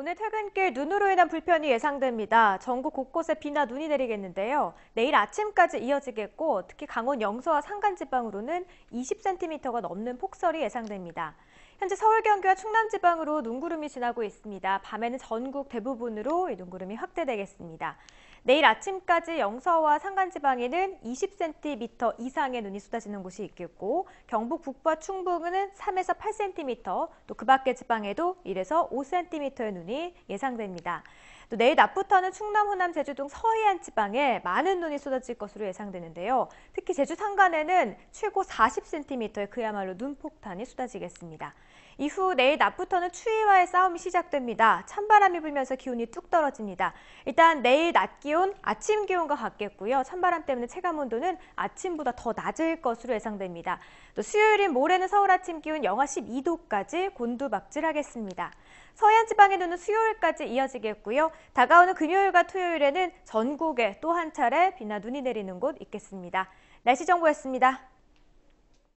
오늘 퇴근길 눈으로 인한 불편이 예상됩니다. 전국 곳곳에 비나 눈이 내리겠는데요. 내일 아침까지 이어지겠고 특히 강원 영서와 산간 지방으로는 20cm가 넘는 폭설이 예상됩니다. 현재 서울 경기와 충남 지방으로 눈구름이 지나고 있습니다. 밤에는 전국 대부분으로 눈구름이 확대되겠습니다. 내일 아침까지 영서와 산간지방에는 20cm 이상의 눈이 쏟아지는 곳이 있겠고 경북 북부와 충북은 3에서 8cm 또 그 밖의 지방에도 1에서 5cm의 눈이 예상됩니다. 또 내일 낮부터는 충남, 호남, 제주 등 서해안 지방에 많은 눈이 쏟아질 것으로 예상되는데요. 특히 제주 산간에는 최고 40cm의 그야말로 눈폭탄이 쏟아지겠습니다. 이후 내일 낮부터는 추위와의 싸움이 시작됩니다. 찬바람이 불면서 기온이 뚝 떨어집니다. 일단 내일 낮 기온 기온 아침 기온과 같겠고요. 찬바람 때문에 체감 온도는 아침보다 더 낮을 것으로 예상됩니다. 또 수요일인 모레는 서울 아침 기온 영하 12도까지 곤두박질하겠습니다. 서해안 지방의 눈은 수요일까지 이어지겠고요. 다가오는 금요일과 토요일에는 전국에 또 한 차례 비나 눈이 내리는 곳 있겠습니다. 날씨 정보였습니다.